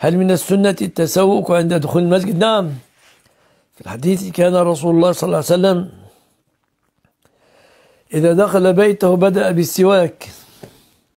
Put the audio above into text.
هل من السنة التسوق عند دخول المسجد نعم في الحديث كان رسول الله صلى الله عليه وسلم إذا دخل بيته بدأ بالسواك